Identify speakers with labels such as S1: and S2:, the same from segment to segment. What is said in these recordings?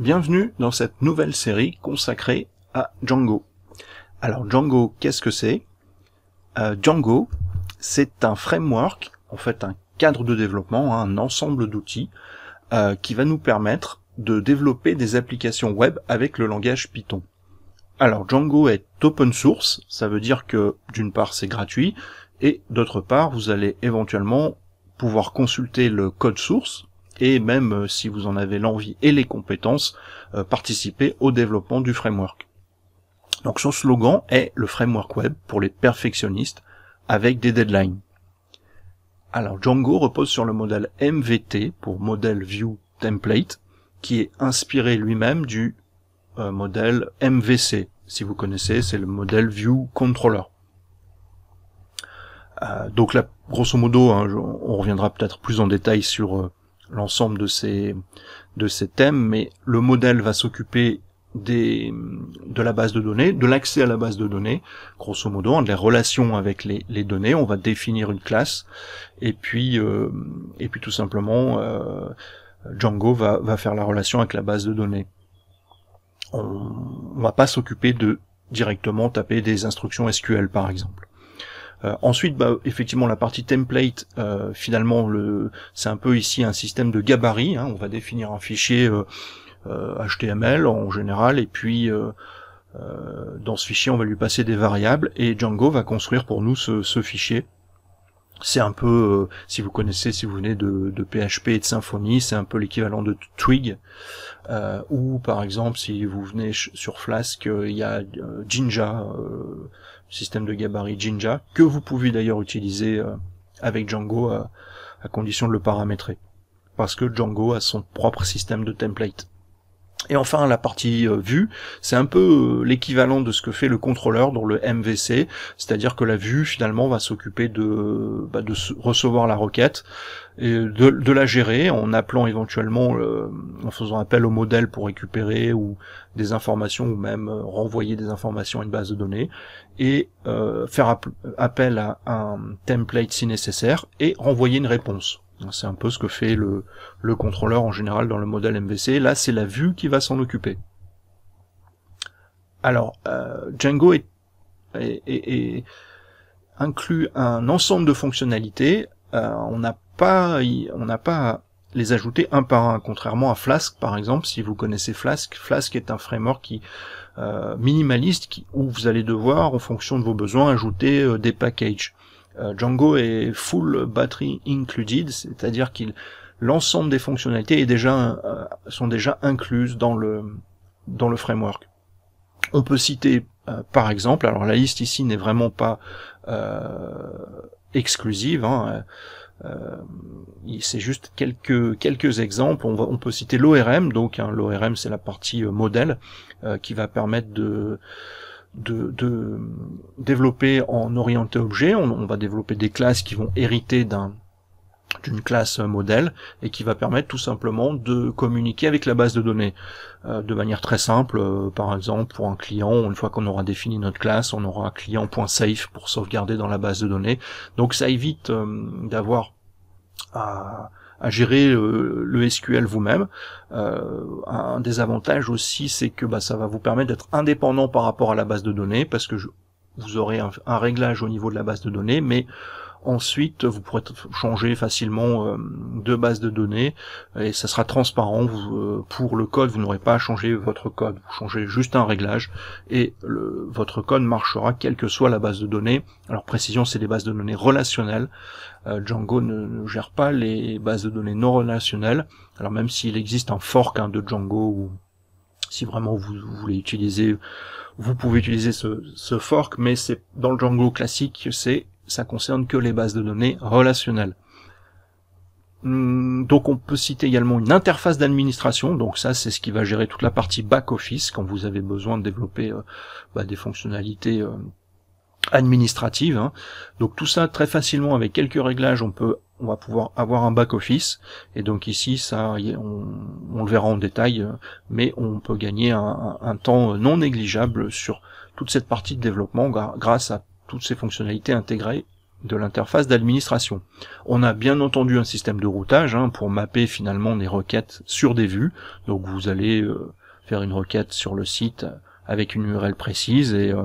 S1: Bienvenue dans cette nouvelle série consacrée à Django. Alors Django, qu'est-ce que c'est euh, Django, c'est un framework, en fait un cadre de développement, hein, un ensemble d'outils euh, qui va nous permettre de développer des applications web avec le langage Python. Alors Django est open source, ça veut dire que d'une part c'est gratuit et d'autre part vous allez éventuellement pouvoir consulter le code source et même euh, si vous en avez l'envie et les compétences, euh, participer au développement du framework. Donc son slogan est le framework web pour les perfectionnistes avec des deadlines. Alors Django repose sur le modèle MVT pour Model View Template qui est inspiré lui-même du euh, modèle MVC. Si vous connaissez, c'est le modèle View Controller. donc là, grosso modo, hein, on reviendra peut-être plus en détail sur l'ensemble de ces de ces thèmes, mais le modèle va s'occuper des, de la base de données, de l'accès à la base de données, grosso modo, hein, les relations avec les, les, données, on va définir une classe, et puis, euh, et puis tout simplement, euh, Django va, va, faire la relation avec la base de données. On, on va pas s'occuper de directement taper des instructions SQL, par exemple. Euh, ensuite, bah, effectivement, la partie template, euh, finalement, le, c'est un peu ici un système de gabarit. Hein. on va définir un fichier HTML euh, en général, et puis dans ce fichier, on va lui passer des variables, et Django va construire pour nous ce, fichier. C'est un peu, si vous connaissez, si vous venez de, PHP et de Symfony, c'est un peu l'équivalent de Twig. ou par exemple, si vous venez sur Flask, il y a Jinja système de gabarit Jinja, que vous pouvez d'ailleurs utiliser euh, avec Django à, condition de le paramétrer. Parce que Django a son propre système de template. Et enfin, la partie euh, vue, c'est un peu euh, l'équivalent de ce que fait le contrôleur dans le MVC, c'est-à-dire que la vue finalement va s'occuper de, bah, recevoir la requête et de, la gérer en appelant éventuellement, euh, en faisant appel au modèle pour récupérer ou des informations ou même renvoyer des informations à une base de données et faire appel à un template si nécessaire et renvoyer une réponse. Hein, c'est un peu ce que fait le, contrôleur en général dans le modèle MVC. Là, c'est la vue qui va s'en occuper. Alors, euh, Django inclut un ensemble de fonctionnalités. Euh, on n'a pas, on n'a pas à les ajouter un par un, contrairement à Flask par exemple. Si vous connaissez Flask, Flask est un framework qui euh, minimaliste où vous allez devoir, en fonction de vos besoins, ajouter des packages. Euh, Django est full battery included, c'est-à-dire qu'il l'ensemble des fonctionnalités est déjà, euh, sont déjà incluses dans le, dans le framework. On peut citer euh, par exemple, alors la liste ici n'est vraiment pas exclusive, hein, c'est juste quelques, quelques exemples, on, peut citer l'ORM, donc hein, l'ORM c'est la partie modèle qui va permettre de de, développer en orienté objet. On, va développer des classes qui vont hériter d'un d'une classe modèle et qui va permettre tout simplement de communiquer avec la base de données euh, de manière très simple euh, par exemple pour un client une fois qu'on aura défini notre classe on aura un client.safe pour sauvegarder dans la base de données donc ça évite euh, d'avoir à à gérer euh, le, SQL vous-même. Euh, un des avantages aussi, c'est que bah, ça va vous permettre d'être indépendant par rapport à la base de données, parce que je, vous aurez un réglage au niveau de la base de données, mais Ensuite, vous pourrez changer facilement euh, de base de données et ça sera transparent. Euh, pour le code, vous n'aurez pas à changer votre code. Vous changez juste un réglage et le, votre code marchera quelle que soit la base de données. Alors précision, c'est des bases de données relationnelles. Euh, Django ne, gère pas les bases de données non relationnelles. Alors même s'il existe un fork hein, de Django ou si vraiment vous, voulez utiliser, vous pouvez utiliser ce, ce fork, mais c'est dans le Django classique, c'est ça concerne que les bases de données relationnelles. Hmm, donc on peut citer également une interface d'administration, donc ça c'est ce qui va gérer toute la partie back-office quand vous avez besoin de développer euh, bah, des fonctionnalités euh, administratives. Hein. Donc tout ça très facilement avec quelques réglages on peut on va pouvoir avoir un back-office et donc ici ça on, le verra en détail euh, mais on peut gagner un temps non négligeable sur toute cette partie de développement grâce à toutes ces fonctionnalités intégrées de l'interface d'administration. On a bien entendu un système de routage hein, pour mapper finalement des requêtes sur des vues. Donc vous allez euh, faire une requête sur le site avec une URL précise et, euh,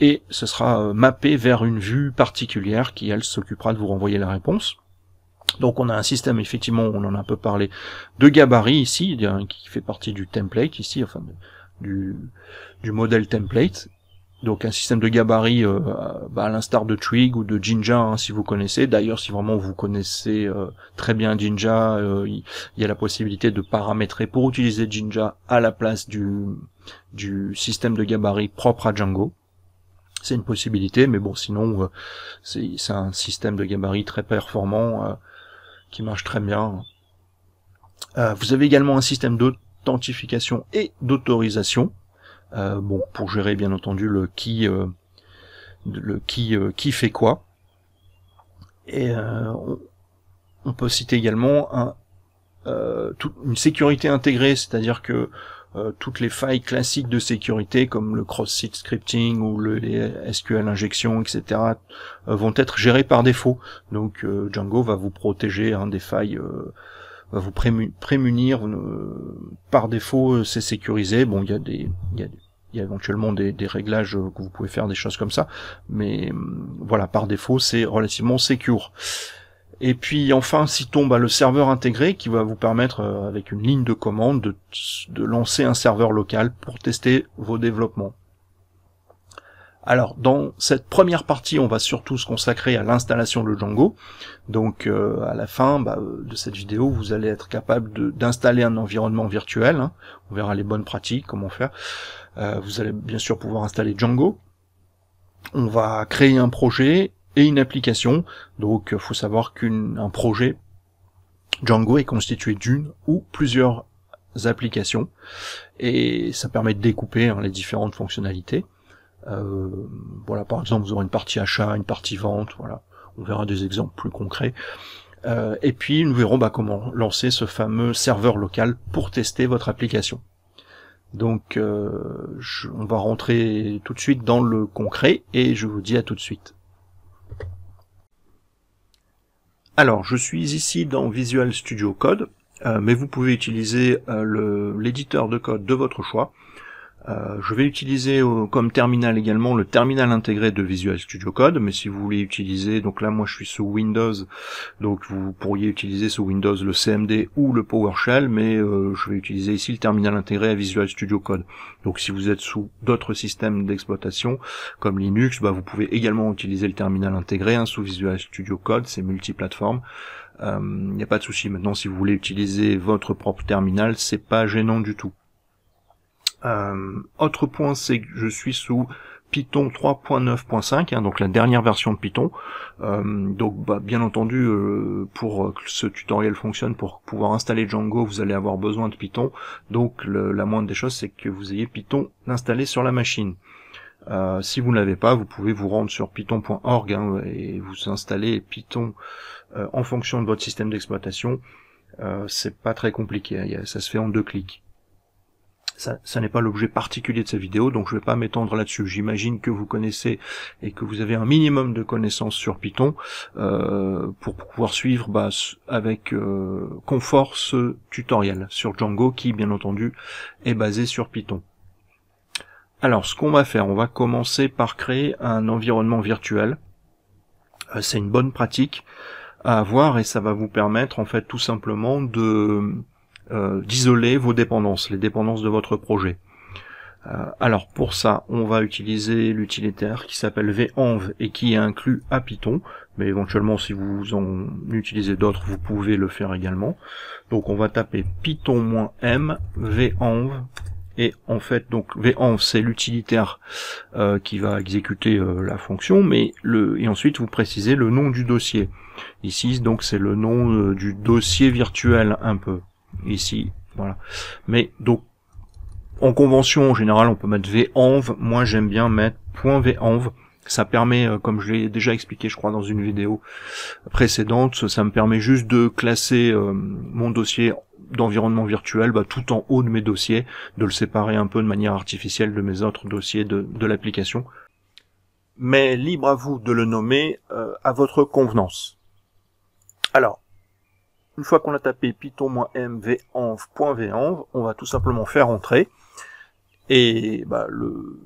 S1: et ce sera euh, mappé vers une vue particulière qui elle s'occupera de vous renvoyer la réponse. Donc on a un système, effectivement, on en a un peu parlé, de gabarit ici, qui fait partie du template ici, enfin du, du modèle template, donc un système de gabarit euh, bah, à l'instar de Twig ou de Jinja hein, si vous connaissez. D'ailleurs si vraiment vous connaissez euh, très bien Jinja, euh, il y, a la possibilité de paramétrer pour utiliser Jinja à la place du, du système de gabarit propre à Django. C'est une possibilité, mais bon sinon c'est un système de gabarit très performant qui marche très bien. vous avez également un système d'authentification et d'autorisation euh, bon, pour gérer bien entendu le qui, euh, le qui, euh, qui fait quoi. Et on, peut citer également un, une sécurité intégrée, c'est-à-dire que toutes les failles classiques de sécurité comme le cross-site scripting ou le, SQL injection, etc., vont être gérées par défaut. Donc Django va vous protéger hein, des failles va vous prémunir par défaut c'est sécurisé bon il y des il y a des il y a éventuellement des, réglages euh, que vous pouvez faire, des choses comme ça. Mais euh, voilà, par défaut, c'est relativement secure. Et puis enfin, si tombe le serveur intégré qui va vous permettre, euh, avec une ligne de commande, de lancer un serveur local pour tester vos développements. Alors dans cette première partie, on va surtout se consacrer à l'installation de Django. Donc euh, à la fin bah, euh, de cette vidéo, vous allez être capable d'installer un environnement virtuel. Hein. On verra les bonnes pratiques, comment faire. Euh, vous allez bien sûr pouvoir installer Django. On va créer un projet et une application. Donc faut savoir qu'un projet Django est constitué d'une ou plusieurs applications et ça permet de découper hein, les différentes fonctionnalités. Euh, voilà, par exemple, vous aurez une partie achat, une partie vente, voilà. On verra des exemples plus concrets. Euh, et puis, nous verrons bah, comment lancer ce fameux serveur local pour tester votre application. Donc, euh, on va rentrer tout de suite dans le concret et je vous dis à tout de suite. Alors, je suis ici dans Visual Studio Code, mais vous pouvez utiliser l'éditeur de code de votre choix. Euh, je vais utiliser euh, comme terminal également le terminal intégré de Visual Studio Code, mais si vous voulez utiliser, donc là moi je suis sous Windows, donc vous pourriez utiliser sous Windows le CMD ou le PowerShell, mais euh, je vais utiliser ici le terminal intégré à Visual Studio Code. Donc si vous êtes sous d'autres systèmes d'exploitation comme Linux, bah, vous pouvez également utiliser le terminal intégré hein, sous Visual Studio Code, c'est multiplateforme. Il n'y a pas de souci. Maintenant, si vous voulez utiliser votre propre terminal, c'est pas gênant du tout. Euh, autre point, c'est que je suis sous Python 3.9.5, hein, donc la dernière version de Python. Euh, donc bah, bien entendu, euh, pour que ce tutoriel fonctionne, pour pouvoir installer Django, vous allez avoir besoin de Python. Donc la moindre des choses, c'est que vous ayez Python installé sur la machine. si vous ne l'avez pas, vous pouvez vous rendre sur python.org hein, et vous installer Python en fonction de votre système d'exploitation. c'est pas très compliqué, hein, ça se fait en deux clics ça, n'est pas l'objet particulier de cette vidéo, donc je ne vais pas m'étendre là-dessus. J'imagine que vous connaissez et que vous avez un minimum de connaissances sur Python euh, pour pouvoir suivre bah, avec euh, confort ce tutoriel sur Django qui, bien entendu, est basé sur Python. Alors, ce qu'on va faire, on va commencer par créer un environnement virtuel. Euh, c'est une bonne pratique à avoir et ça va vous permettre en fait tout simplement de euh, d'isoler vos dépendances, les dépendances de votre projet. Euh, alors pour ça, on va utiliser l'utilitaire qui s'appelle venv et qui est inclus à Python, mais éventuellement si vous en utilisez d'autres, vous pouvez le faire également. Donc on va taper python-m venv et en fait donc venv c'est l'utilitaire euh, qui va exécuter la fonction mais le et ensuite vous précisez le nom du dossier ici donc c'est le nom du dossier virtuel un peu ici, voilà. Mais donc, en convention, en général, on peut mettre venv. Moi, j'aime bien mettre .venv. Ça permet, euh, comme je l'ai déjà expliqué, je crois, dans une vidéo précédente, ça me permet juste de classer euh, mon dossier d'environnement virtuel bah, tout en haut de mes dossiers, de le séparer un peu de manière artificielle de mes autres dossiers de, l'application. Mais libre à vous de le nommer euh, à votre convenance. Alors, une fois qu'on a tapé python-mvenv.venv, on va tout simplement faire entrer. Et bah, le,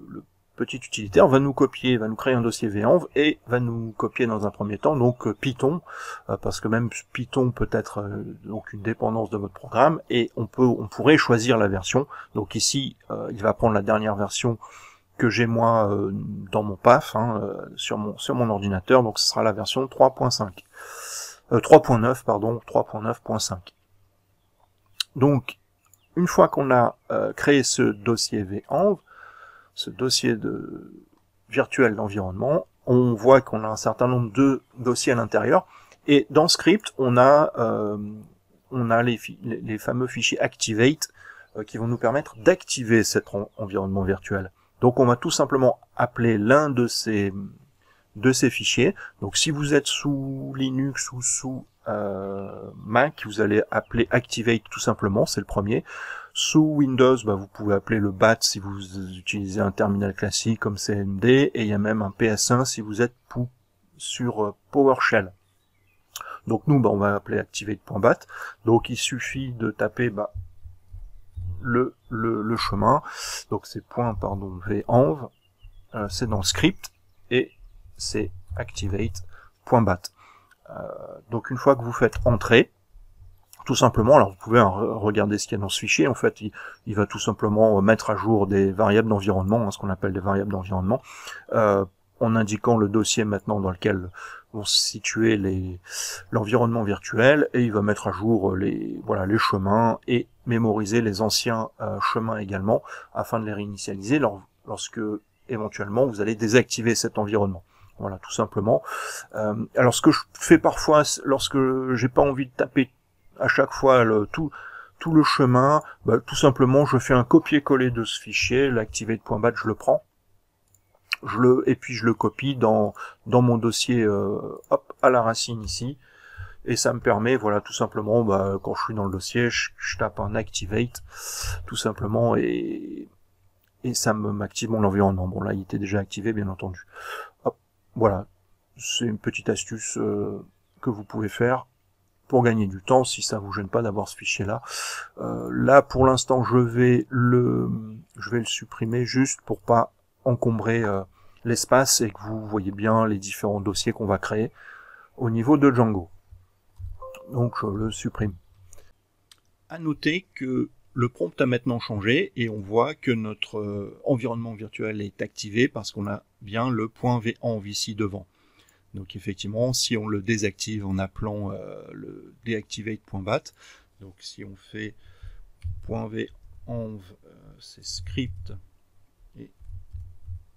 S1: petit utilitaire va nous copier, va nous créer un dossier venv et va nous copier dans un premier temps donc euh, Python, euh, parce que même Python peut être euh, donc une dépendance de votre programme et on peut, on pourrait choisir la version. Donc ici, il va prendre la dernière version que j'ai moi dans mon PAF hein, sur mon sur mon ordinateur, donc ce sera la version 3.5. 3.9, euh, pardon, 3.9.5. Donc, une fois qu'on a euh, créé ce dossier venv, ce dossier de virtuel d'environnement, on voit qu'on a un certain nombre de dossiers à l'intérieur. Et dans script, on a, euh, on a les, fameux fichiers activate qui vont nous permettre d'activer cet environnement virtuel. Donc on va tout simplement appeler l'un de ces de ces fichiers. Donc si vous êtes sous Linux ou sous euh, Mac, vous allez appeler Activate tout simplement, c'est le premier. Sous Windows, bah, vous pouvez appeler le BAT si vous utilisez un terminal classique comme CMD, et il y a même un PS1 si vous êtes sur euh, PowerShell. Donc nous, bah, on va appeler activate.bat. Donc il suffit de taper bah, le, le, le, chemin. Donc c'est point, pardon, venv. Euh, c'est dans script. Et c'est activate.bat. Euh, donc une fois que vous faites entrer, tout simplement, alors vous pouvez regarder ce qu'il y a dans ce fichier, en fait, il, va tout simplement euh, mettre à jour des variables d'environnement, hein, ce qu'on appelle des variables d'environnement, euh, en indiquant le dossier maintenant dans lequel vont se situer l'environnement virtuel, et il va mettre à jour les, voilà, les chemins et mémoriser les anciens chemins également, afin de les réinitialiser lorsque éventuellement vous allez désactiver cet environnement. Voilà, tout simplement. Euh, alors ce que je fais parfois lorsque j'ai pas envie de taper à chaque fois le, tout, tout le chemin, bah, tout simplement je fais un copier-coller de ce fichier, l'activer de je le prends. Je le, et puis je le copie dans, dans mon dossier euh, hop, à la racine ici. Et ça me permet, voilà, tout simplement, bah, quand je suis dans le dossier, je, tape un activate, tout simplement, et, et ça m'active mon environnement. Bon là, il était déjà activé, bien entendu. Hop, voilà, c'est une petite astuce euh, que vous pouvez faire pour gagner du temps si ça vous gêne pas d'avoir ce fichier là. Euh, là pour l'instant je vais le je vais le supprimer juste pour pas encombrer euh, l'espace et que vous voyez bien les différents dossiers qu'on va créer au niveau de Django. Donc je le supprime. À noter que le prompt a maintenant changé et on voit que notre euh, environnement virtuel est activé parce qu'on a bien le point V en ici devant. Donc effectivement, si on le désactive en appelant euh, le deactivate.bat, donc si on fait .v env, euh, c'est script et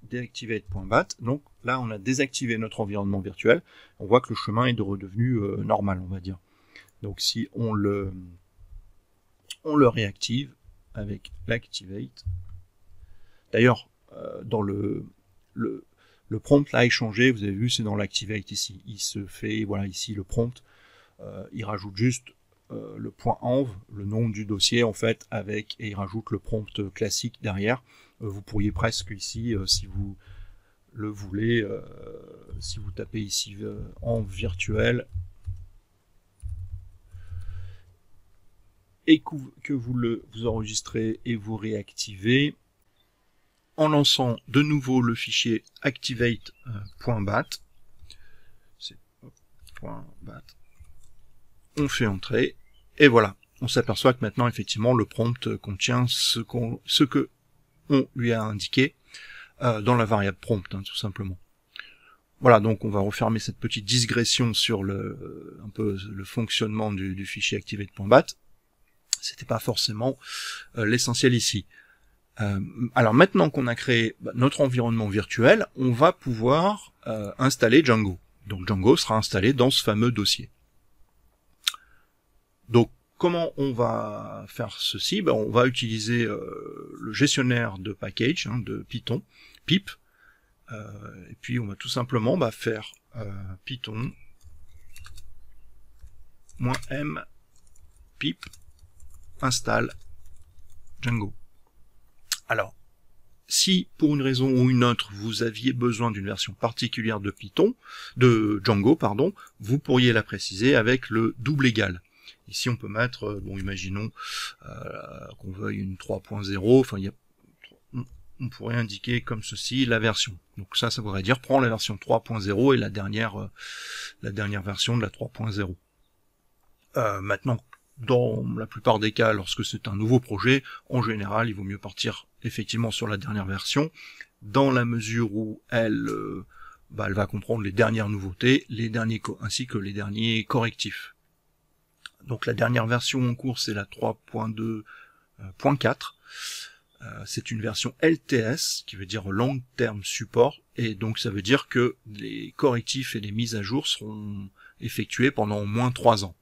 S1: deactivate.bat, donc là on a désactivé notre environnement virtuel, on voit que le chemin est redevenu normal, on va dire. Donc si on le le réactive avec l'activate. D'ailleurs, euh, dans le, le, le, prompt là échangé, vous avez vu, c'est dans l'activate ici. Il se fait, voilà, ici le prompt, euh, il rajoute juste euh, le point env, le nom du dossier en fait, avec, et il rajoute le prompt classique derrière. vous pourriez presque ici, si vous le voulez, si vous tapez ici env virtuel, et que vous le vous enregistrez et vous réactivez en lançant de nouveau le fichier activate.bat. On fait entrer et voilà. On s'aperçoit que maintenant effectivement le prompt contient ce qu'on ce que on lui a indiqué euh, dans la variable prompt hein, tout simplement. Voilà, donc on va refermer cette petite digression sur le un peu le fonctionnement du fichier activate.bat. C'était pas forcément euh, l'essentiel ici. Euh, alors maintenant qu'on a créé notre environnement virtuel, on va pouvoir euh, installer Django. Donc Django sera installé dans ce fameux dossier. Donc comment on va faire ceci ben, On va utiliser le gestionnaire de package hein, de Python, pip, et puis on va tout simplement bah, faire python -m pip installe Django. Alors, si pour une raison ou une autre vous aviez besoin d'une version particulière de Python, de Django, pardon, vous pourriez la préciser avec le double égal. Ici, on peut mettre, euh, bon, imaginons euh, qu'on veuille une 3.0, enfin, il y on pourrait indiquer comme ceci la version. Donc ça, ça voudrait dire prends la version 3.0 et la dernière, euh, la dernière version de la 3.0. Euh, maintenant, dans la plupart des cas, lorsque c'est un nouveau projet, en général, il vaut mieux partir effectivement sur la dernière version, dans la mesure où elle, euh, bah, elle va comprendre les dernières nouveautés, les derniers ainsi que les derniers correctifs. Donc la dernière version en cours, c'est la 3.2.4. Euh, c'est une version LTS, qui veut dire Long Terme, Support, et donc ça veut dire que les correctifs et les mises à jour seront effectués pendant au moins 3 ans.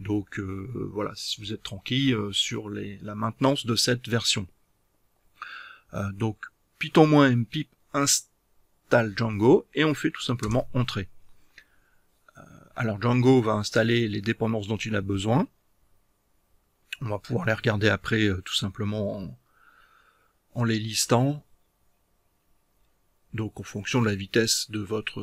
S1: Donc euh, voilà, si vous êtes tranquille euh, sur la maintenance de cette version. Euh, donc python-mpip installe Django et on fait tout simplement entrer. alors Django va installer les dépendances dont il a besoin. On va pouvoir les regarder après tout simplement en, en les listant. Donc en fonction de la vitesse de votre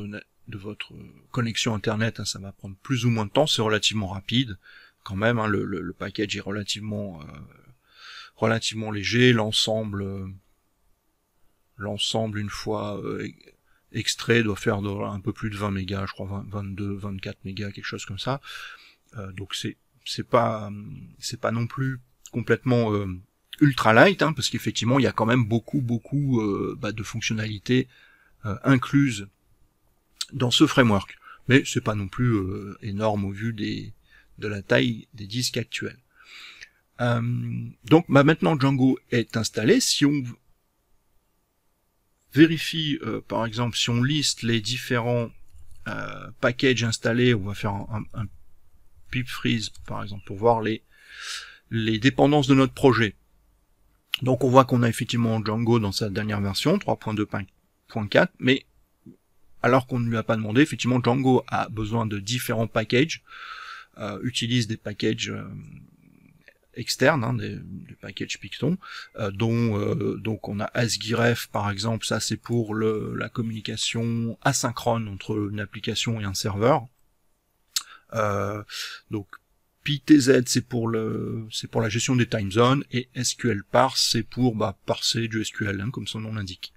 S1: de votre connexion internet, hein, ça va prendre plus ou moins de temps, c'est relativement rapide quand même, hein, le, le, package est relativement euh, relativement léger, l'ensemble euh, l'ensemble une fois euh, extrait doit faire un peu plus de 20 mégas, je crois 22, 24 mégas, quelque chose comme ça. donc c'est c'est pas c'est pas non plus complètement ultra light, hein, parce qu'effectivement il y a quand même beaucoup beaucoup bah, de fonctionnalités incluses dans ce framework. Mais c'est pas non plus euh, énorme au vu des, de la taille des disques actuels. Euh, donc bah, maintenant Django est installé. Si on vérifie, euh, par exemple, si on liste les différents packages installés, on va faire un, un, pip freeze, par exemple, pour voir les, les dépendances de notre projet. Donc on voit qu'on a effectivement Django dans sa dernière version, 3.2.4, mais alors qu'on ne lui a pas demandé. Effectivement, Django a besoin de différents packages, euh, utilise des packages euh, externes, hein, des, packages Picton, euh, dont donc on a ASGIREF par exemple, ça c'est pour le, la communication asynchrone entre une application et un serveur. donc PTZ c'est pour le c'est pour la gestion des time zones et SQL c'est pour bah, parser du SQL hein, comme son nom l'indique.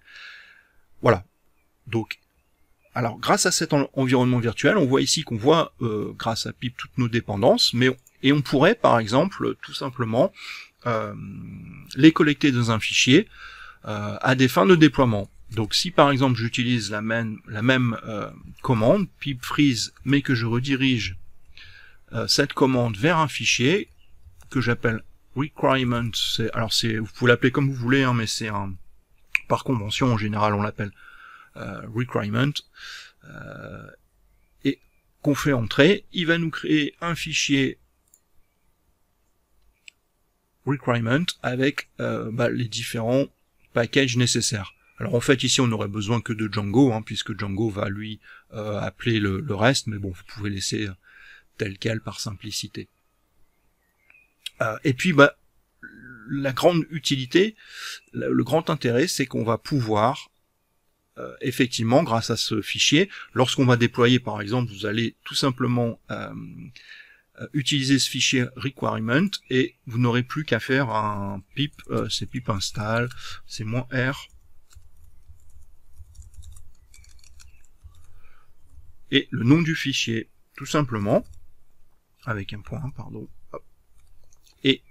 S1: Voilà. Donc alors grâce à cet environnement virtuel, on voit ici qu'on voit euh, grâce à PIP toutes nos dépendances, mais et on pourrait par exemple tout simplement euh, les collecter dans un fichier euh, à des fins de déploiement. Donc si par exemple j'utilise la même, la même commande, pip freeze, mais que je redirige cette commande vers un fichier que j'appelle requirement, alors c'est vous pouvez l'appeler comme vous voulez, hein, mais c'est un par convention en général on l'appelle euh, requirement euh, et qu'on fait entrer, il va nous créer un fichier requirement avec euh, bah, les différents packages nécessaires. Alors en fait ici on n'aurait besoin que de Django, hein, puisque Django va lui appeler le, reste, mais bon vous pouvez laisser tel quel par simplicité. et puis bah, la grande utilité, le grand intérêt c'est qu'on va pouvoir euh, effectivement, grâce à ce fichier, lorsqu'on va déployer, par exemple, vous allez tout simplement euh, euh, utiliser ce fichier requirement et vous n'aurez plus qu'à faire un pip, c'est pip install, c'est moins R. Et le nom du fichier, tout simplement, avec un point, pardon. Et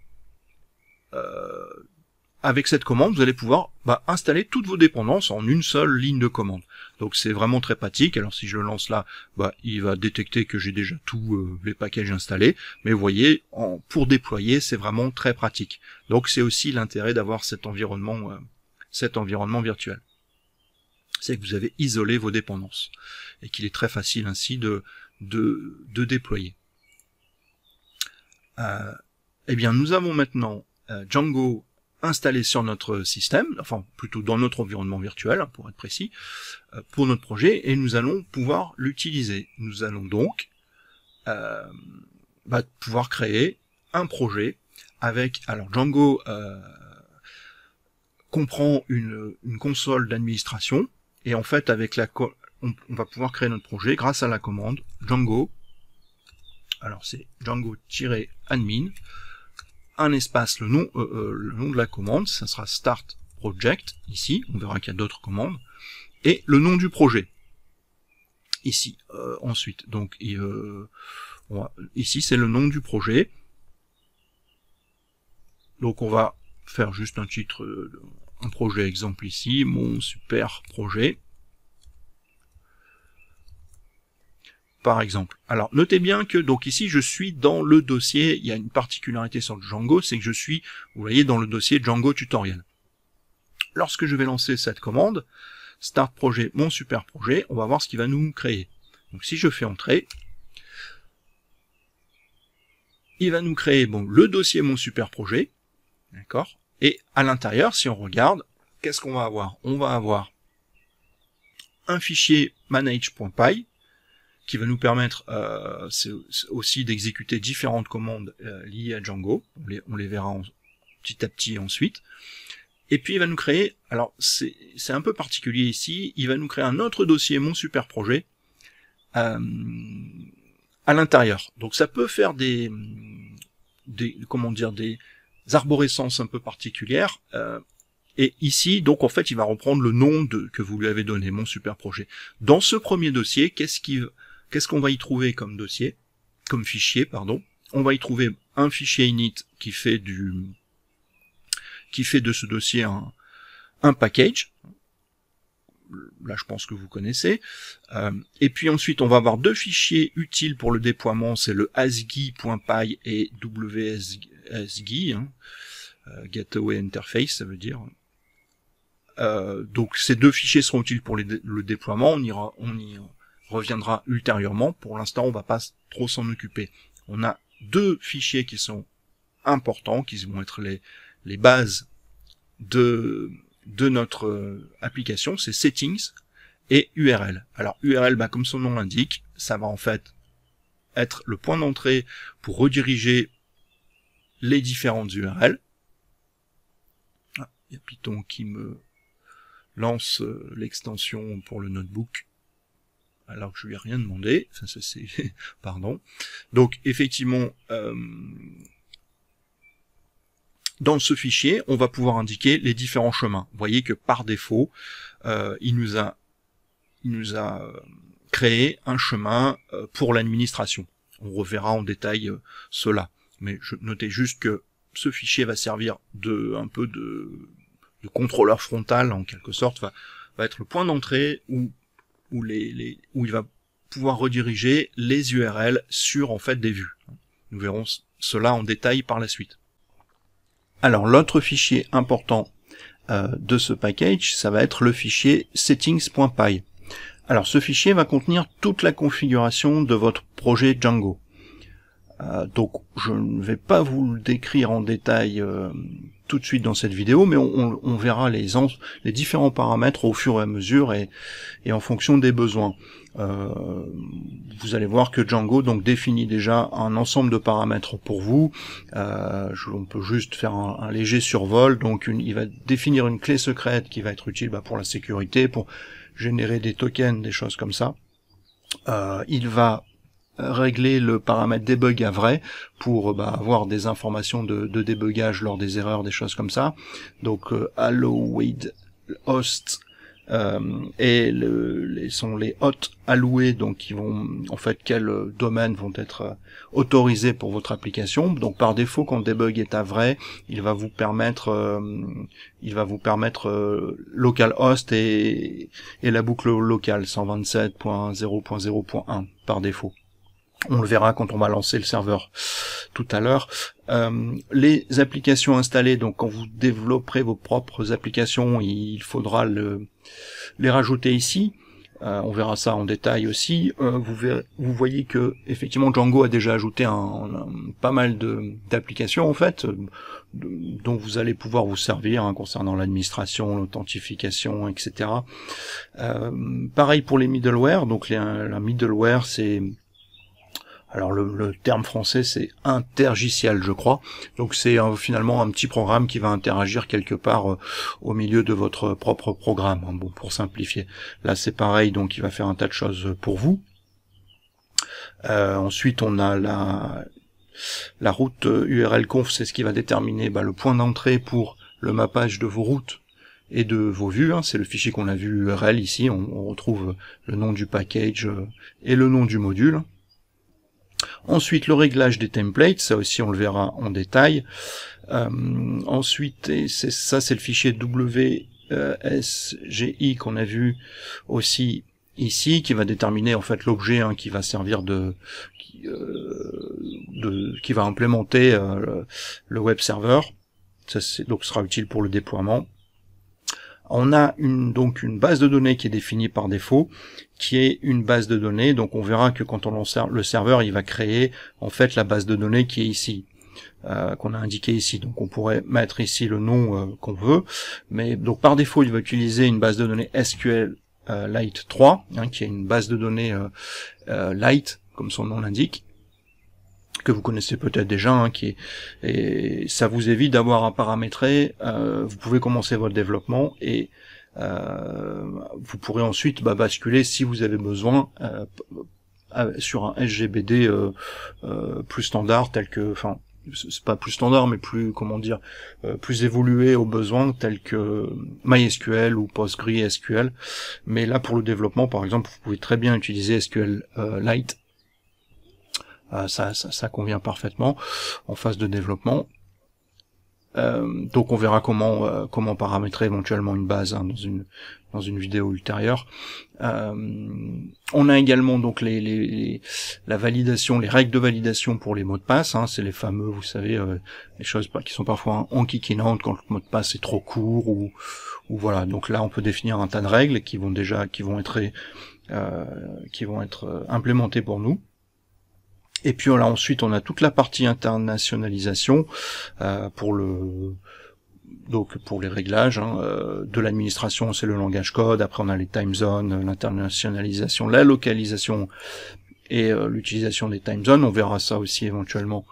S1: avec cette commande, vous allez pouvoir bah, installer toutes vos dépendances en une seule ligne de commande. Donc c'est vraiment très pratique. Alors si je le lance là, bah, il va détecter que j'ai déjà tous euh, les packages installés. Mais vous voyez, en, pour déployer, c'est vraiment très pratique. Donc c'est aussi l'intérêt d'avoir cet environnement, euh, cet environnement virtuel. C'est que vous avez isolé vos dépendances et qu'il est très facile ainsi de, de, déployer. Euh, eh bien, nous avons maintenant euh, Django installé sur notre système, enfin plutôt dans notre environnement virtuel hein, pour être précis, euh, pour notre projet, et nous allons pouvoir l'utiliser. Nous allons donc euh, bah, pouvoir créer un projet avec alors Django euh, comprend une, console d'administration et en fait avec la on, on, va pouvoir créer notre projet grâce à la commande Django alors c'est Django-admin un espace, le nom, euh, euh, le nom de la commande, ça sera start project, ici, on verra qu'il y a d'autres commandes, et le nom du projet, ici, euh, ensuite. Donc, ici, c'est le nom du projet. Donc, on va faire juste un titre, un projet exemple ici, mon super projet. par exemple. Alors notez bien que donc ici je suis dans le dossier, il y a une particularité sur le Django, c'est que je suis, vous voyez, dans le dossier Django tutoriel. Lorsque je vais lancer cette commande, start projet, mon super projet, on va voir ce qu'il va nous créer. Donc si je fais entrer, il va nous créer bon, le dossier mon super projet, d'accord Et à l'intérieur, si on regarde, qu'est-ce qu'on va avoir On va avoir un fichier manage.py, qui va nous permettre euh, aussi d'exécuter différentes commandes euh, liées à Django. On les, on les verra en, petit à petit ensuite. Et puis il va nous créer, alors c'est un peu particulier ici, il va nous créer un autre dossier, mon super projet, euh, à l'intérieur. Donc ça peut faire des, des comment dire, des arborescences un peu particulières. et ici, donc en fait, il va reprendre le nom de, que vous lui avez donné, mon super projet. Dans ce premier dossier, qu'est-ce qui Qu'est-ce qu'on va y trouver comme dossier, comme fichier, pardon On va y trouver un fichier init qui fait du qui fait de ce dossier un, un package. Là, je pense que vous connaissez. Euh, et puis ensuite, on va avoir deux fichiers utiles pour le déploiement. C'est le asgi.py et wsgi, hein, euh, Gateway Interface, ça veut dire. Euh, donc, ces deux fichiers seront utiles pour le déploiement. On ira, on reviendra ultérieurement. Pour l'instant, on ne va pas trop s'en occuper. On a deux fichiers qui sont importants, qui vont être les, bases de, notre euh, application, c'est settings et URL. Alors URL, bah, comme son nom l'indique, ça va en fait être le point d'entrée pour rediriger les différentes URL. Ah, il y a Python qui me lance euh, l'extension pour le notebook alors que je lui ai rien demandé. ça, c'est pardon. Donc effectivement, euh, dans ce fichier, on va pouvoir indiquer les différents chemins. Vous voyez que par défaut, euh, il nous a il nous a euh, créé un chemin pour l'administration. On reverra en détail cela. Mais je notais juste que ce fichier va servir de un peu de, contrôleur frontal en quelque sorte, va, va être le point d'entrée où où, les, les, où il va pouvoir rediriger les URL sur en fait des vues. Nous verrons cela en détail par la suite. Alors l'autre fichier important euh, de ce package, ça va être le fichier settings.py. Alors ce fichier va contenir toute la configuration de votre projet Django. Euh, donc je ne vais pas vous le décrire en détail euh, tout de suite dans cette vidéo, mais on, verra les, les différents paramètres au fur et à mesure et, et en fonction des besoins. Euh, vous allez voir que Django donc définit déjà un ensemble de paramètres pour vous. Euh, je, on peut juste faire un, léger survol. Donc une, il va définir une clé secrète qui va être utile bah, pour la sécurité, pour générer des tokens, des choses comme ça. Euh, il va régler le paramètre debug à vrai pour bah, avoir des informations de, de débugage lors des erreurs, des choses comme ça. Donc euh, host euh, et le, les, sont les hôtes alloués donc qui vont en fait quels euh, domaines vont être euh, autorisés pour votre application donc par défaut quand debug est à vrai il va vous permettre il va vous permettre localhost et, et la boucle locale 127.0.0.1 par défaut on le verra quand on va lancer le serveur tout à l'heure. Euh, les applications installées, donc quand vous développerez vos propres applications, il faudra le, les rajouter ici. Euh, on verra ça en détail aussi. Euh, vous, vous voyez que effectivement Django a déjà ajouté un, pas mal d'applications en fait, dont vous allez pouvoir vous servir hein, concernant l'administration, l'authentification, etc. pareil pour les middleware. Donc la middleware, c'est alors le, terme français c'est intergiciel, je crois. Donc c'est euh, finalement un petit programme qui va interagir quelque part euh, au milieu de votre propre programme. Hein, bon pour simplifier. Là c'est pareil donc il va faire un tas de choses pour vous. Euh, ensuite on a la la route URL conf, c'est ce qui va déterminer bah, le point d'entrée pour le mappage de vos routes et de vos vues. Hein. C'est le fichier qu'on a vu URL ici. On, retrouve le nom du package et le nom du module. Ensuite, le réglage des templates, ça aussi on le verra en détail. Euh, ensuite, et ça c'est le fichier WSGI qu'on a vu aussi ici, qui va déterminer en fait l'objet hein, qui va servir de, qui, euh, va implémenter euh, le, web server. Ça, donc, sera utile pour le déploiement. On a une, donc une base de données qui est définie par défaut, qui est une base de données. Donc on verra que quand on lance le serveur, il va créer en fait la base de données qui est ici. Euh, qu'on a indiqué ici. Donc on pourrait mettre ici le nom euh, qu'on veut, mais donc par défaut il va utiliser une base de données SQL 3, euh, hein, qui est une base de données Lite, comme son nom l'indique que vous connaissez peut-être déjà, hein, qui et ça vous évite d'avoir à paramétrer. Euh, vous pouvez commencer votre développement et euh, vous pourrez ensuite bah, basculer si vous avez besoin euh, sur un SGBD plus standard tel que, enfin, c'est pas plus standard, mais plus comment dire, plus évolué aux besoins tel que MySQL ou PostgreSQL. Mais là, pour le développement, par exemple, vous pouvez très bien utiliser SQL Lite euh, ça, convient parfaitement en phase de développement. Euh, donc on verra comment euh, comment paramétrer éventuellement une base hein, dans une dans une vidéo ultérieure. on a également donc les, la validation, les règles de validation pour les mots de passe. Hein. c'est les fameux, vous savez, les choses qui sont parfois enquiquinantes quand le mot de passe est trop court ou ou voilà. Donc là, on peut définir un tas de règles qui vont déjà qui vont être euh, qui vont être implémentées pour nous. Et puis là ensuite on a toute la partie internationalisation euh, pour le donc pour les réglages hein, euh, de l'administration, c'est le langage code. Après, on a les time zones, l'internationalisation, la localisation et euh, l'utilisation des time zones. On verra ça aussi éventuellement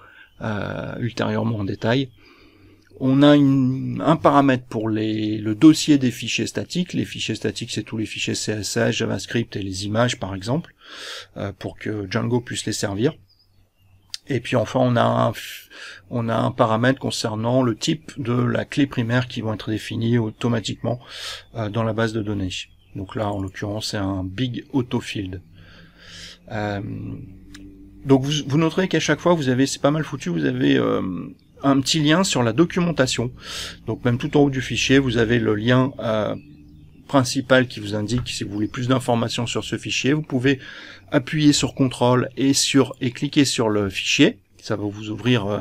S1: ultérieurement en détail. On a un paramètre pour le dossier des fichiers statiques. Les fichiers statiques, c'est tous les fichiers CSS, JavaScript et les images, par exemple, pour que Django puisse les servir. Et puis enfin, on a un, on a un paramètre concernant le type de la clé primaire qui vont être définies automatiquement euh, dans la base de données. Donc là, en l'occurrence, c'est un big autofield. Euh, donc vous, vous noterez qu'à chaque fois, vous avez, c'est pas mal foutu, vous avez euh, un petit lien sur la documentation. Donc même tout en haut du fichier, vous avez le lien euh, principal qui vous indique si vous voulez plus d'informations sur ce fichier. Vous pouvez appuyer sur contrôle et sur et cliquer sur le fichier. Ça va vous ouvrir euh,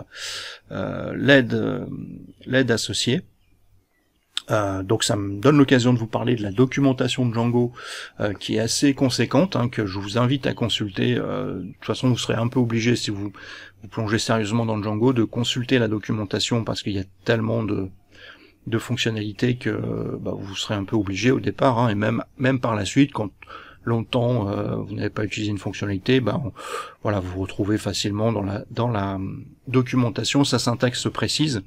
S1: euh, l'aide euh, l'aide associée. donc ça me donne l'occasion de vous parler de la documentation de Django qui est assez conséquente, hein, que je vous invite à consulter. de toute façon, vous serez un peu obligé si vous vous plongez sérieusement dans Django de consulter la documentation parce qu'il y a tellement de de fonctionnalités que bah, vous serez un peu obligé au départ, hein, et même même par la suite, quand longtemps euh, vous n'avez pas utilisé une fonctionnalité, bah voilà, vous retrouvez facilement dans la dans la hum, documentation, sa syntaxe se précise.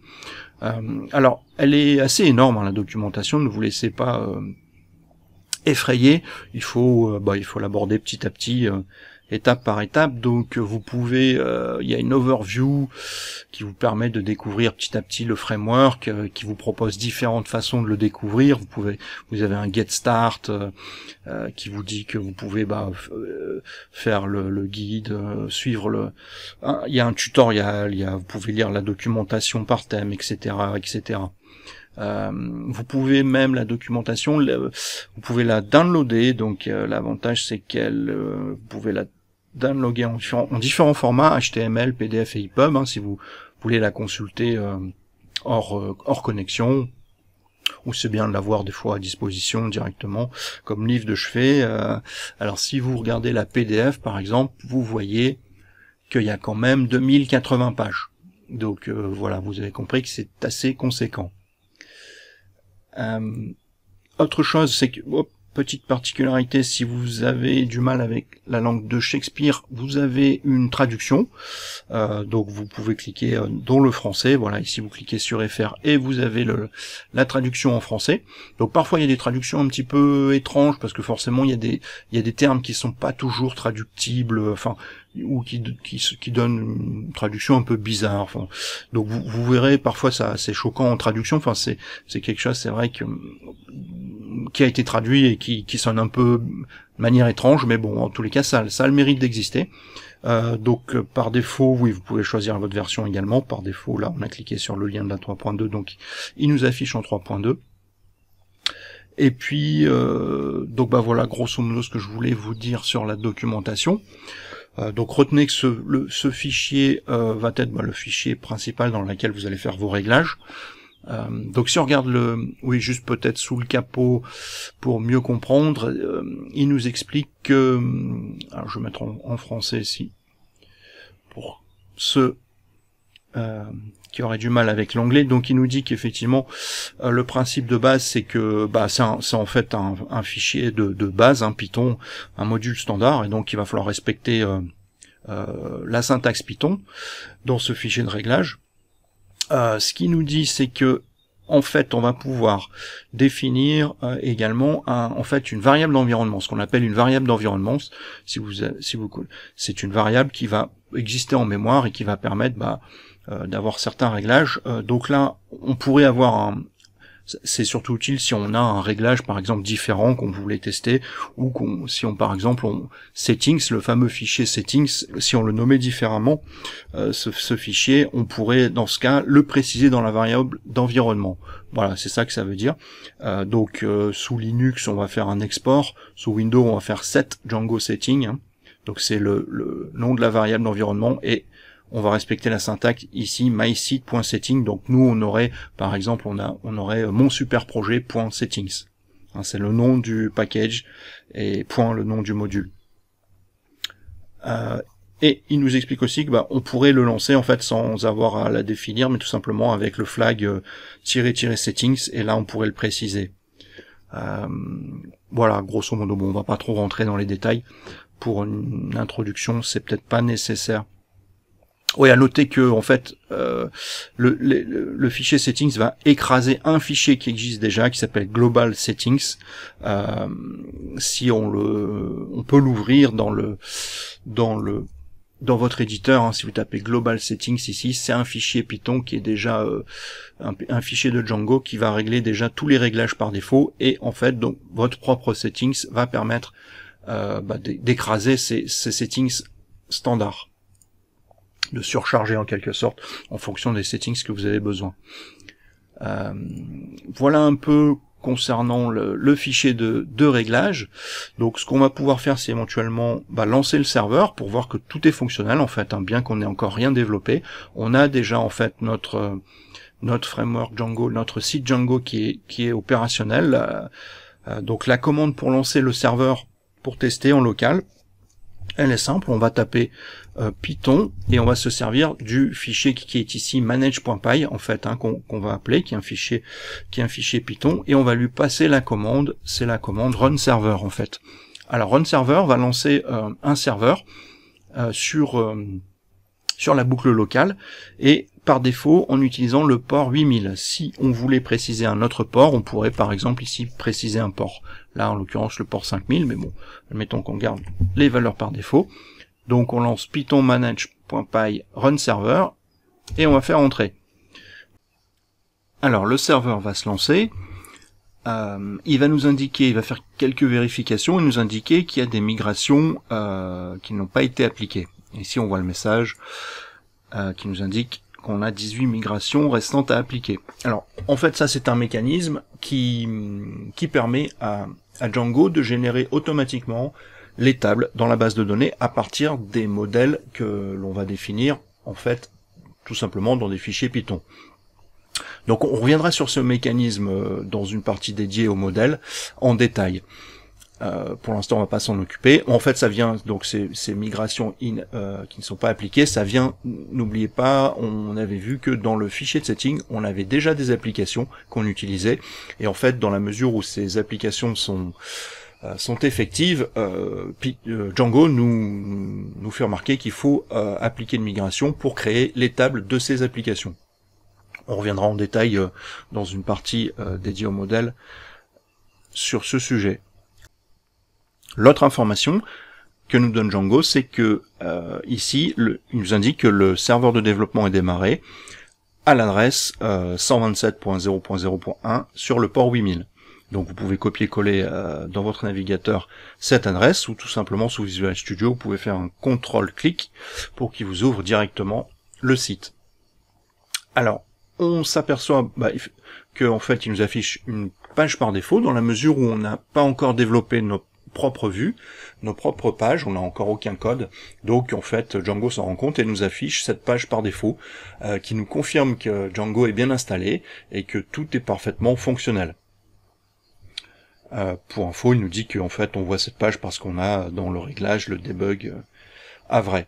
S1: Euh, alors, elle est assez énorme hein, la documentation, ne vous laissez pas euh, effrayer, Il faut bah, il faut l'aborder petit à petit étape par étape. Donc euh, vous pouvez, euh, il y a une overview qui vous permet de découvrir petit à petit le framework, euh, qui vous propose différentes façons de le découvrir. Vous pouvez, vous avez un get start qui vous dit que vous pouvez bah, faire le, guide, suivre le, il y a un tutoriel, il y a, vous pouvez lire la documentation par thème, etc., etc. vous pouvez même la documentation, vous pouvez la downloader. Donc l'avantage c'est qu'elle, vous pouvez la d'un en différents, en différents formats, HTML, PDF et EPUB, hein, si vous voulez la consulter euh, hors, euh, hors connexion, ou c'est bien de l'avoir des fois à disposition directement comme livre de chevet. Euh. alors si vous regardez la PDF par exemple, vous voyez qu'il y a quand même 2080 pages. Donc voilà, vous avez compris que c'est assez conséquent. autre chose, c'est que... Petite particularité, si vous avez du mal avec la langue de Shakespeare, vous avez une traduction. Euh, donc vous pouvez cliquer euh, dans le français. Voilà, ici vous cliquez sur FR et vous avez le, la traduction en français. Donc parfois il y a des traductions un petit peu étranges parce que forcément il y a des, il des termes qui sont pas toujours traductibles, enfin ou qui, qui, donnent une traduction un peu bizarre. donc vous, vous verrez parfois ça c'est choquant en traduction. Enfin c'est quelque chose, c'est vrai que qui a été traduit et qui, sonne un peu de manière étrange, mais bon, en tous les cas, ça, ça a le mérite d'exister. Euh, donc euh, par défaut, oui, vous pouvez choisir votre version également. Par défaut, là, on a cliqué sur le lien de la 3.2, donc il nous affiche en 3.2. Et puis, euh, donc bah voilà, grosso modo, ce que je voulais vous dire sur la documentation. donc retenez que ce, fichier va être bah, le fichier principal dans lequel vous allez faire vos réglages. Euh, donc si on regarde le, oui, juste peut-être sous le capot pour mieux comprendre, euh, il nous explique que, euh, alors je vais mettre en, français ici, pour ceux qui auraient du mal avec l'anglais, donc il nous dit qu'effectivement le principe de base c'est que bah, c'est en fait un, fichier de, de, base, un Python, un module standard, et donc il va falloir respecter la syntaxe Python dans ce fichier de réglage. Euh, ce qui nous dit, c'est que en fait, on va pouvoir définir euh, également en fait une variable d'environnement, ce qu'on appelle une variable d'environnement. Si vous, si vous, c'est une variable qui va exister en mémoire et qui va permettre bah, euh, d'avoir certains réglages. donc là, on pourrait avoir un, c'est surtout utile si on a un réglage par exemple différent qu'on voulait tester ou qu'on, si on par exemple on settings, le fameux fichier settings, si on le nommait différemment, euh, ce, fichier, on pourrait dans ce cas le préciser dans la variable d'environnement. Voilà, c'est ça que ça veut dire. Euh, donc euh, sous Linux, on va faire un export, sous Windows, on va faire set Django Settings. Hein. Donc c'est le, le, nom de la variable d'environnement et on va respecter la syntaxe ici mysite.setting. Donc nous, on aurait, par exemple, on a, on aurait euh, mon super hein, c'est le nom du package et point le nom du module. Euh, et il nous explique aussi que bah, on pourrait le lancer en fait sans avoir à la définir, mais tout simplement avec le flag euh, settings et là on pourrait le préciser. voilà, grosso modo, bon, on va pas trop rentrer dans les détails. Pour une introduction, c'est peut-être pas nécessaire. Oui, à noter que en fait, euh, le, fichier settings va écraser un fichier qui existe déjà, qui s'appelle global settings. Euh, si on le, on peut l'ouvrir dans le, dans le, dans votre éditeur. Hein, si vous tapez global settings ici, c'est un fichier Python qui est déjà euh, un, fichier de Django qui va régler déjà tous les réglages par défaut. Et en fait, donc votre propre settings va permettre bah, d'écraser ces, ces settings standards de surcharger en quelque sorte en fonction des settings que vous avez besoin. Euh, voilà un peu concernant le, fichier de, de réglage. Donc ce qu'on va pouvoir faire c'est éventuellement bah, lancer le serveur pour voir que tout est fonctionnel en fait, hein, bien qu'on n'ait encore rien développé. On a déjà en fait notre euh, notre framework Django, notre site Django qui est, qui est opérationnel. Euh, donc la commande pour lancer le serveur pour tester en local, elle est simple, on va taper euh, Python et on va se servir du fichier qui, est ici manage.py en fait hein, qu'on va appeler, qui est un fichier qui est un fichier Python et on va lui passer la commande, c'est la commande run server en fait. Alors run server va lancer euh, un serveur euh, sur sur la boucle locale et par défaut en utilisant le port 8000. Si on voulait préciser un autre port, on pourrait par exemple ici préciser un port. Là en l'occurrence le port 5000, mais bon, admettons qu'on garde les valeurs par défaut. Donc on lance python manage.py run server et on va faire entrer. Alors le serveur va se lancer. Euh, il va nous indiquer, il va faire quelques vérifications et nous indiquer qu'il y a des migrations euh, qui n'ont pas été appliquées. Ici on voit le message euh, qui nous indique qu'on a 18 migrations restantes à appliquer. Alors, en fait, ça c'est un mécanisme qui, qui permet à, Django de générer automatiquement les tables dans la base de données à partir des modèles que l'on va définir, en fait, tout simplement dans des fichiers Python. Donc on reviendra sur ce mécanisme euh, dans une partie dédiée au modèle en détail. Euh, pour l'instant, on va pas s'en occuper. En fait, ça vient donc ces, migrations in, euh, qui ne sont pas appliquées, ça vient. N'oubliez pas, on avait vu que dans le fichier de setting, on avait déjà des applications qu'on utilisait, et en fait, dans la mesure où ces applications sont euh, sont effectives, Django nous, nous fait remarquer qu'il faut appliquer une migration pour créer les tables de ces applications. On reviendra en détail dans une partie dédiée au modèle sur ce sujet. L'autre information que nous donne Django, c'est que euh, ici, il nous indique que le serveur de développement est démarré à l'adresse 127.0.0.1 euh, sur le port 8000. Donc vous pouvez copier-coller euh, dans votre navigateur cette adresse, ou tout simplement sous Visual Studio, vous pouvez faire un contrôle clic pour qu'il vous ouvre directement le site. Alors, on s'aperçoit bah, qu'en fait il nous affiche une page par défaut, dans la mesure où on n'a pas encore développé nos propres vue, nos propres pages, on n'a encore aucun code. Donc en fait, Django s'en rend compte et nous affiche cette page par défaut euh, qui nous confirme que Django est bien installé et que tout est parfaitement fonctionnel. Euh, pour info, il nous dit qu'en fait on voit cette page parce qu'on a dans le réglage le debug euh, à vrai.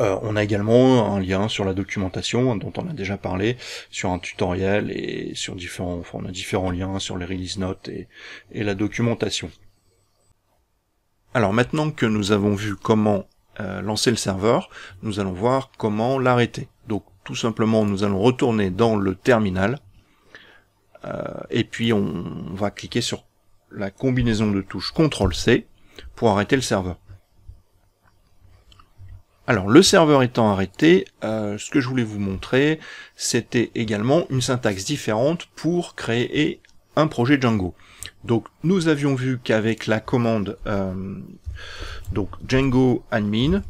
S1: Euh, on a également un lien sur la documentation dont on a déjà parlé, sur un tutoriel et sur différents, on a différents liens sur les release notes et, la documentation. Alors maintenant que nous avons vu comment euh, lancer le serveur, nous allons voir comment l'arrêter. Donc tout simplement nous allons retourner dans le terminal euh, et puis on, on va cliquer sur la combinaison de touches CTRL-C pour arrêter le serveur. Alors le serveur étant arrêté, euh, ce que je voulais vous montrer, c'était également une syntaxe différente pour créer un projet Django. Donc nous avions vu qu'avec la commande euh, donc Django admin,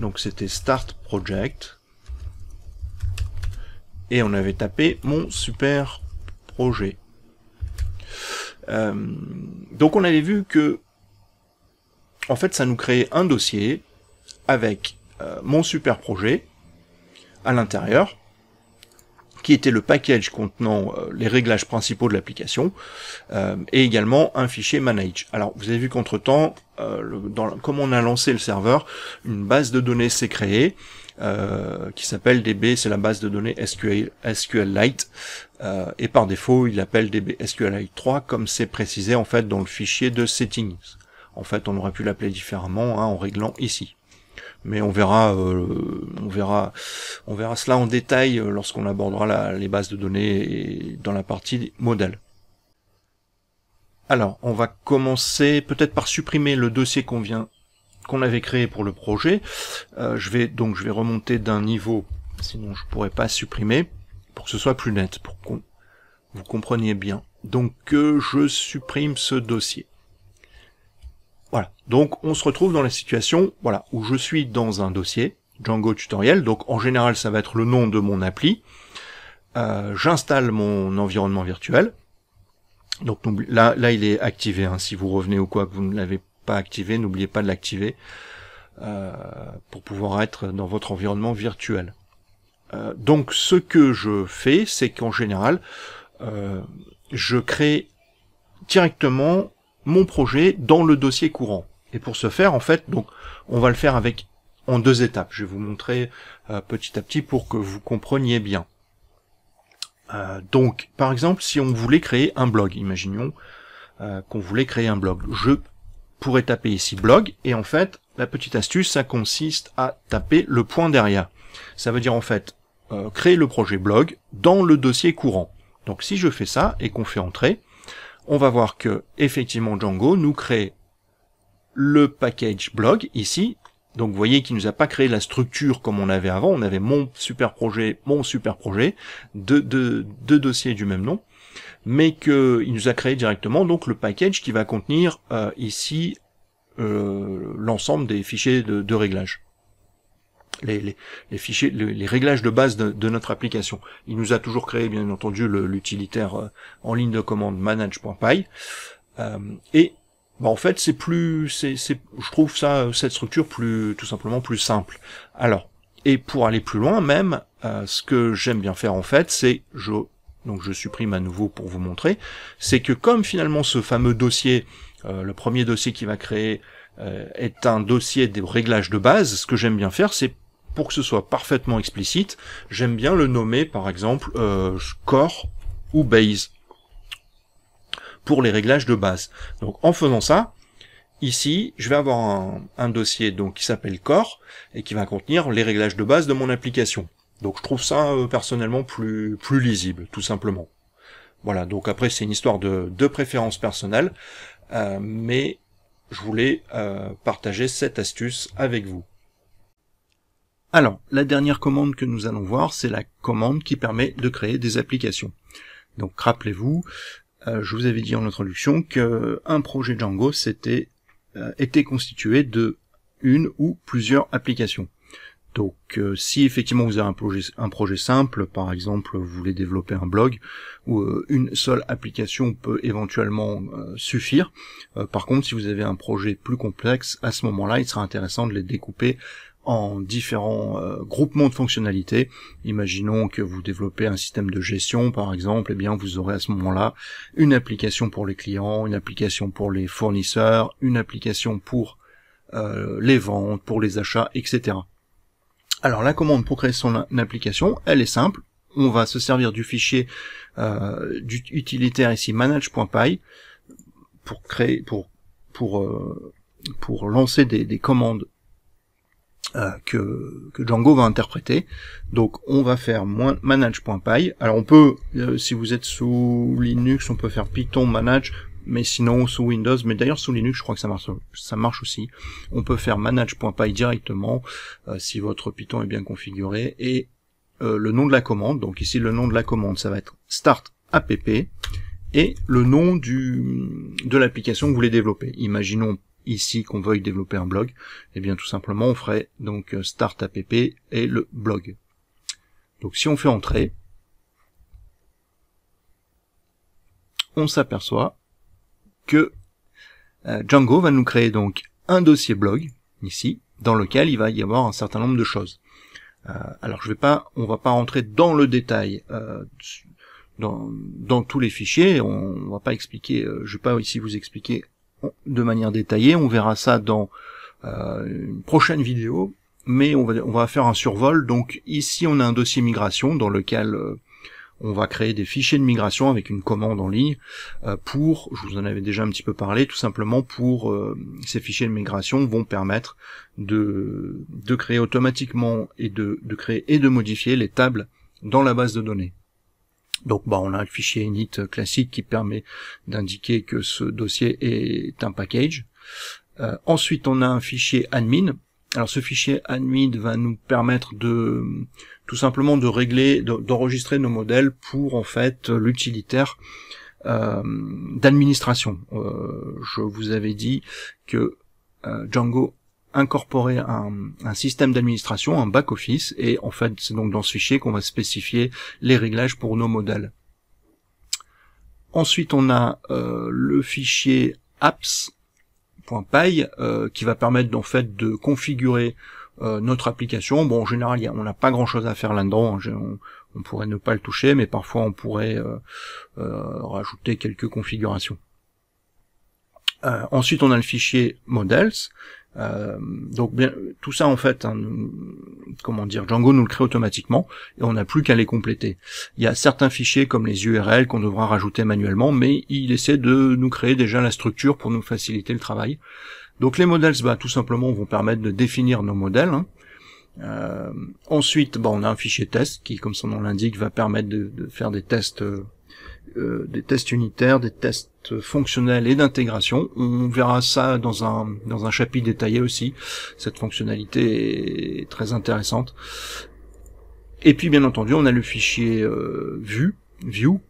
S1: donc c'était start project, et on avait tapé mon super projet. Euh, donc on avait vu que en fait, ça nous crée un dossier avec euh, mon super projet à l'intérieur, qui était le package contenant euh, les réglages principaux de l'application, euh, et également un fichier manage. Alors, vous avez vu qu'entre-temps, comme on a lancé le serveur, une base de données s'est créée, qui s'appelle DB, c'est la base de données SQL, SQLite, et par défaut, il appelle DB SQLite 3, comme c'est précisé en fait dans le fichier de settings. En fait, on aurait pu l'appeler différemment hein, en réglant ici. Mais on verra, euh, on verra, on verra cela en détail euh, lorsqu'on abordera les bases de données dans la partie modèle. Alors, on va commencer peut-être par supprimer le dossier qu'on vient, qu'on avait créé pour le projet. Euh, je vais donc, je vais remonter d'un niveau, sinon je pourrais pas supprimer pour que ce soit plus net, pour qu'on vous compreniez bien. Donc, je supprime ce dossier. Voilà. Donc on se retrouve dans la situation voilà, où je suis dans un dossier, Django Tutoriel, donc en général ça va être le nom de mon appli. Euh, j'installe mon environnement virtuel. Donc là, là il est activé, hein. si vous revenez ou quoi que vous ne l'avez pas activé, n'oubliez pas de l'activer euh, pour pouvoir être dans votre environnement virtuel. Euh, donc ce que je fais, c'est qu'en général, je crée directement mon projet dans le dossier courant. Et pour ce faire, en fait, donc, on va le faire avec en deux étapes. Je vais vous montrer euh, petit à petit pour que vous compreniez bien. Euh, donc, par exemple, si on voulait créer un blog, imaginons euh, qu'on voulait créer un blog. Je pourrais taper ici blog, et en fait, la petite astuce, ça consiste à taper le point derrière. Ça veut dire en fait, créer le projet blog dans le dossier courant. Donc si je fais ça et qu'on fait entrer, on va voir que effectivement Django nous crée le package blog ici. Donc vous voyez qu'il nous a pas créé la structure comme on avait avant. On avait mon super projet, mon super projet, deux, deux, dossiers du même nom, mais qu'il nous a créé directement donc le package qui va contenir euh, ici euh, l'ensemble des fichiers de, de réglage les, fichiers, les, réglages de base de, notre application. Il nous a toujours créé, bien entendu, l'utilitaire euh, en ligne de commande manage.py. Euh, et bah en fait, c'est plus, c'est, je trouve ça, euh, cette structure plus, tout simplement plus simple. Alors, et pour aller plus loin même, ce que j'aime bien faire en fait, c'est je donc je supprime à nouveau pour vous montrer, c'est que comme finalement ce fameux dossier, le premier dossier qui va créer, est un dossier des réglages de base, ce que j'aime bien faire, c'est pour que ce soit parfaitement explicite, j'aime bien le nommer par exemple euh, core ou base pour les réglages de base. Donc en faisant ça, ici, je vais avoir un, dossier donc qui s'appelle core et qui va contenir les réglages de base de mon application. Donc je trouve ça euh, personnellement plus, plus lisible, tout simplement. Voilà, donc après c'est une histoire de, de préférence personnelle, euh, mais je voulais euh, partager cette astuce avec vous. Alors, la dernière commande que nous allons voir, c'est la commande qui permet de créer des applications. Donc rappelez-vous, euh, je vous avais dit en introduction qu'un projet Django c'était euh, était constitué de une ou plusieurs applications. Donc euh, si effectivement vous avez un projet, simple, par exemple vous voulez développer un blog, où une seule application peut éventuellement suffire. par contre si vous avez un projet plus complexe, à ce moment-là il sera intéressant de les découper en différents euh, groupements de fonctionnalités. Imaginons que vous développez un système de gestion, par exemple, et eh bien vous aurez à ce moment-là une application pour les clients, une application pour les fournisseurs, une application pour euh, les ventes, pour les achats, etc. Alors la commande pour créer son application, elle est simple. On va se servir du fichier euh, du utilitaire ici manage.py pour créer, pour pour pour lancer des commandes euh, que, Django va interpréter. Donc on va faire manage.py. Alors on peut, euh, si vous êtes sous Linux, on peut faire Python manage, mais sinon sous Windows, mais d'ailleurs sous Linux je crois que ça marche, ça marche aussi. On peut faire manage.py directement euh, si votre Python est bien configuré. Et le nom de la commande, donc ici le nom de la commande ça va être start app et le nom du, de l'application que vous voulez développer. Imaginons ici qu'on veuille développer un blog, eh bien tout simplement on ferait donc euh, start app et le blog. Donc si on fait entrer, on s'aperçoit que euh, Django va nous créer donc un dossier blog ici dans lequel il va y avoir un certain nombre de choses. Euh, alors je vais pas, on va pas rentrer dans le détail dans, tous les fichiers, on, va pas expliquer, je vais pas ici vous expliquer de manière détaillée. On verra ça dans euh, une prochaine vidéo, mais on va, faire un survol. Donc ici, on a un dossier migration dans lequel euh, on va créer des fichiers de migration avec une commande en ligne euh, pour, je vous en avais déjà un petit peu parlé, tout simplement pour ces fichiers de migration vont permettre de, créer automatiquement et de créer et de modifier les tables dans la base de données. Donc bah, on a le fichier init classique qui permet d'indiquer que ce dossier est un package. Euh, ensuite, on a un fichier admin. Alors ce fichier admin va nous permettre de tout simplement de régler, d'enregistrer nos modèles pour en fait l'utilitaire euh, d'administration. Euh, je vous avais dit que Django incorporer un, système d'administration, un back-office, et en fait c'est donc dans ce fichier qu'on va spécifier les réglages pour nos modèles. Ensuite on a euh, le fichier apps.py euh, qui va permettre en fait de configurer euh, notre application. Bon en général on n'a pas grand chose à faire là-dedans, hein, on, pourrait ne pas le toucher mais parfois on pourrait rajouter quelques configurations. ensuite, on a le fichier models euh, donc bien, tout ça en fait, hein, comment dire, Django nous le crée automatiquement et on n'a plus qu'à les compléter. Il y a certains fichiers comme les URL qu'on devra rajouter manuellement, mais il essaie de nous créer déjà la structure pour nous faciliter le travail. Donc les modèles, bah, tout simplement, vont permettre de définir nos modèles. Hein. Euh, ensuite, bah, on a un fichier test qui, comme son nom l'indique, va permettre de, faire des tests, euh, des tests unitaires, des tests fonctionnel et d'intégration. On verra ça dans un, dans un chapitre détaillé aussi. Cette fonctionnalité est très intéressante. Et puis bien entendu, on a le fichier euh, vue, view,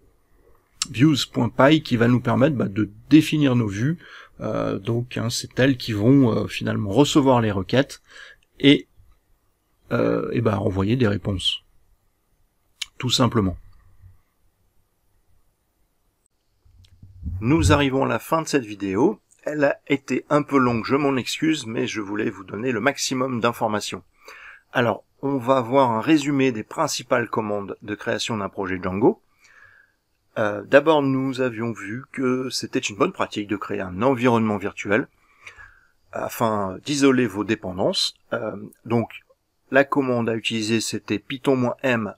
S1: views.py qui va nous permettre bah, de définir nos vues. Euh, donc hein, c'est elles qui vont euh, finalement recevoir les requêtes et, euh, et bah, renvoyer des réponses. Tout simplement. Nous arrivons à la fin de cette vidéo. Elle a été un peu longue, je m'en excuse, mais je voulais vous donner le maximum d'informations. Alors, on va voir un résumé des principales commandes de création d'un projet Django. Euh, d'abord, nous avions vu que c'était une bonne pratique de créer un environnement virtuel afin d'isoler vos dépendances. Euh, donc, la commande à utiliser, c'était python-m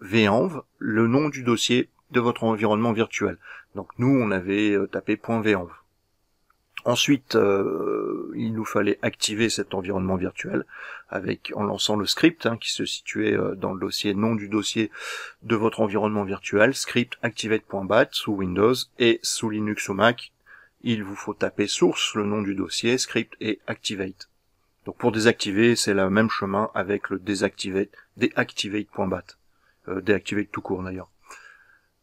S1: venv, e e le nom du dossier de votre environnement virtuel. Donc nous, on avait euh, tapé .venv. Ensuite, euh, il nous fallait activer cet environnement virtuel avec en lançant le script hein, qui se situait euh, dans le dossier nom du dossier de votre environnement virtuel, script activate.bat sous Windows et sous Linux ou Mac, il vous faut taper source, le nom du dossier, script et activate. Donc pour désactiver, c'est le même chemin avec le désactivate, deactivate.bat, euh, tout court d'ailleurs.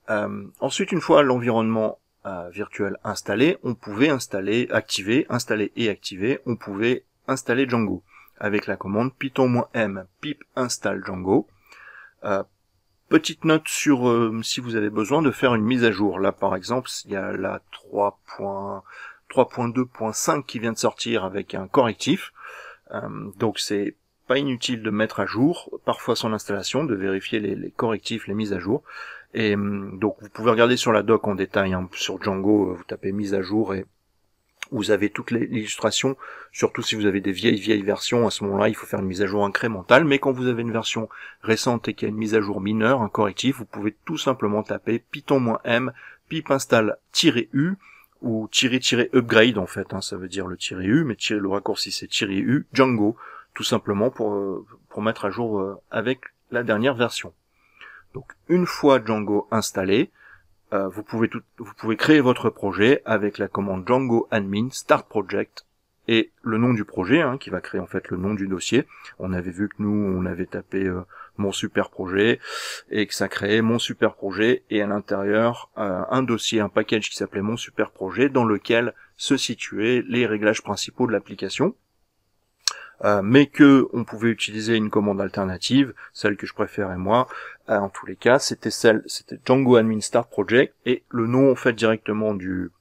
S1: Euh, ensuite, une fois l'environnement euh, virtuel installé, on pouvait installer, activer, installer et activer, on pouvait installer Django avec la commande python-m pip install Django. Euh, petite note sur euh, si vous avez besoin de faire une mise à jour. Là, par exemple, il y a la 3.2.5 qui vient de sortir avec un correctif. donc c'est pas inutile de mettre à jour parfois son installation, de vérifier les correctifs, les mises à jour. Et hum, donc vous pouvez regarder sur la doc en détail, hein. sur Django, euh, vous tapez mise à jour et vous avez toutes les illustrations, surtout si vous avez des vieilles vieilles versions, à ce moment-là il faut faire une mise à jour incrémentale, mais quand vous avez une version récente et qu'il y a une mise à jour mineure, un correctif, vous pouvez tout simplement taper python-m pip install-u ou -upgrade en fait, hein. ça veut dire le -u, mais le raccourci c'est -u, Django, tout simplement pour, euh, pour mettre à jour euh, avec la dernière version. Donc une fois Django installé, euh, vous, pouvez vous pouvez créer votre projet avec la commande Django admin start project et le nom du projet hein, qui va créer en fait le nom du dossier. On avait vu que nous on avait tapé euh, mon super projet et que ça créait mon super projet et à l'intérieur euh, un dossier, un package qui s'appelait mon super projet dans lequel se situaient les réglages principaux de l'application. Euh, mais que on pouvait utiliser une commande alternative, celle que je préférais moi. Euh, en tous les cas, c'était celle, c'était Django Admin Start Project et le nom en fait directement du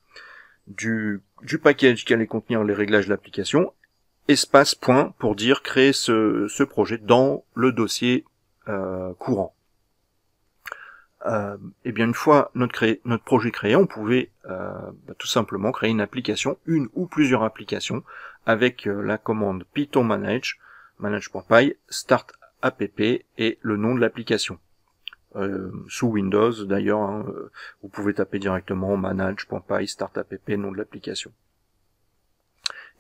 S1: du du package qui allait contenir les réglages de l'application espace point pour dire créer ce, ce projet dans le dossier euh, courant. Euh, et bien une fois notre, notre projet créé, on pouvait bah, tout simplement créer une application, une ou plusieurs applications, avec euh, la commande python manage, manage.py, start app et le nom de l'application. Euh, sous Windows d'ailleurs, hein, euh, vous pouvez taper directement manage.py, start nom de l'application.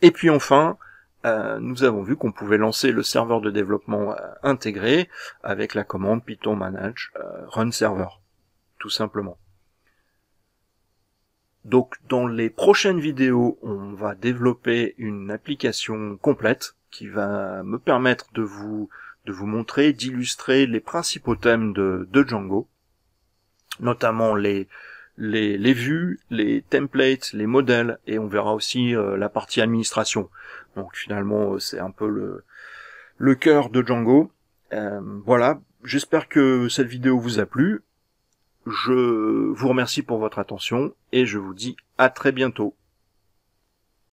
S1: Et puis enfin, nous avons vu qu'on pouvait lancer le serveur de développement intégré avec la commande python manage run server, tout simplement. Donc dans les prochaines vidéos, on va développer une application complète qui va me permettre de vous, de vous montrer, d'illustrer les principaux thèmes de, Django, notamment les, les, les, vues, les templates, les modèles, et on verra aussi euh, la partie administration. Donc finalement, euh, c'est un peu le, le cœur de Django. Euh, voilà, j'espère que cette vidéo vous a plu. Je vous remercie pour votre attention et je vous dis à très bientôt.